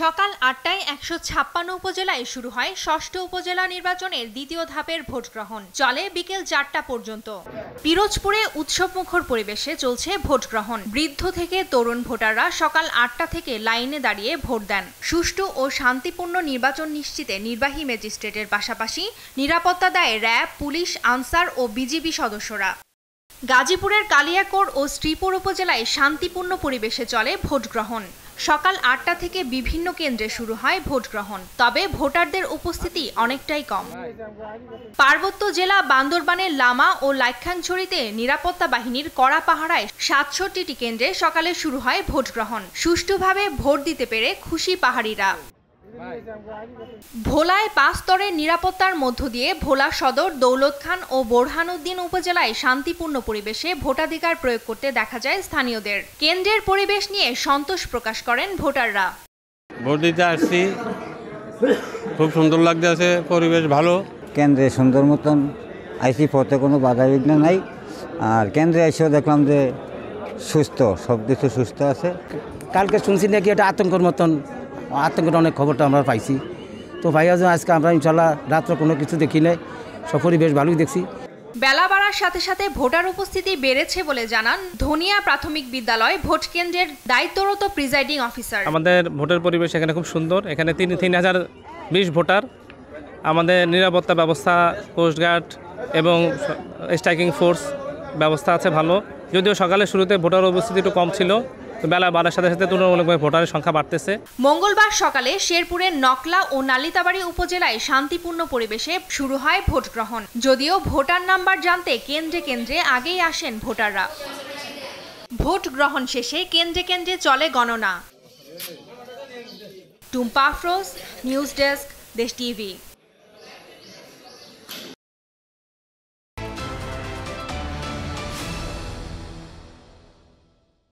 সকাল আটটায় একশো ছাপ্পান্ন উপজেলায় শুরু হয় ষষ্ঠ উপজেলা নির্বাচনের দ্বিতীয় ধাপের ভোট গ্রহণ চলে বিকেল চারটা পর্যন্ত পিরোজপুরে উৎসবমুখর পরিবেশে চলছে ভোট গ্রহণ বৃদ্ধ থেকে তরুণ ভোটাররা সকাল আটটা থেকে লাইনে দাঁড়িয়ে ভোট দেন সুষ্ঠু ও শান্তিপূর্ণ নির্বাচন নিশ্চিতে নির্বাহী ম্যাজিস্ট্রেটের পাশাপাশি নিরাপত্তা দেয় র্যাব পুলিশ আনসার ও বিজিবি সদস্যরা গাজীপুরের কালিয়াকোর ও শ্রীপুর উপজেলায় শান্তিপূর্ণ পরিবেশে চলে ভোট গ্রহণ সকাল আটটা থেকে বিভিন্ন কেন্দ্রে শুরু হয় ভোট গ্রহণ তবে ভোটারদের উপস্থিতি অনেকটাই কম পার্বত্য জেলা বান্দরবানের লামা ও লাইখাংছড়িতে নিরাপত্তা বাহিনীর কড়া পাহারায় সাতষট্টিটি কেন্দ্রে সকালে শুরু হয় ভোট গ্রহণ সুষ্ঠুভাবে ভোট দিতে পেরে খুশি পাহাড়িরা ভোলায় পাঁচ স্তরের নিরাপত্তার মধ্য দিয়ে ভোলা সদর দৌলত খান ও বোরহানুদ্দিন উপজেলায় শান্তিপূর্ণ পরিবেশে ভোটাধিকার প্রয়োগ করতে দেখা যায় স্থানীয়দের কেন্দ্রের পরিবেশ নিয়ে সন্তোষ প্রকাশ করেন ভোটাররা ভোট দিতে আসছি খুব সুন্দর লাগতেছে পরিবেশ ভালো কেন্দ্রে সুন্দর মতন আইসি পথে কোনো বাধা বিঘ্ন নাই আর কেন্দ্রে এসেও দেখলাম যে সুস্থ সব কিছু সুস্থ আছে কালকে শুনছি নাকি এটা আতঙ্কর মতন আতঙ্কের অনেক খবরটা আমরা পাইছি তো আজ আজকে আমরা ইনশাল্লাহ রাত্রে কোনো কিছু দেখি নাই সফরই বেশ ভালোই দেখছি বেলা বাড়ার সাথে সাথে ভোটার উপস্থিতি বেড়েছে বলে জানান ধনিয়া প্রাথমিক বিদ্যালয় ভোট কেন্দ্রের দায়িত্বরত প্রিজাইডিং অফিসার আমাদের ভোটের পরিবেশ এখানে খুব সুন্দর এখানে তিন তিন হাজার বিশ ভোটার আমাদের নিরাপত্তা ব্যবস্থা কোস্টগার্ড এবং স্ট্রাইকিং ফোর্স ব্যবস্থা আছে ভালো যদিও সকালে শুরুতে ভোটার উপস্থিতি একটু কম ছিল বেলা বাড়ার সাথে সাথে তুলনামূলকভাবে ভোটারের সংখ্যা বাড়তেছে মঙ্গলবার সকালে শেরপুরের নকলা ও নালিতাবাড়ি উপজেলায় শান্তিপূর্ণ পরিবেশে শুরু হয় ভোট গ্রহণ যদিও ভোটার নাম্বার জানতে কেন্দ্রে কেন্দ্রে আগেই আসেন ভোটাররা ভোট গ্রহণ শেষে কেন্দ্রে কেন্দ্রে চলে গণনা Tumpa Afroz news desk Desh TV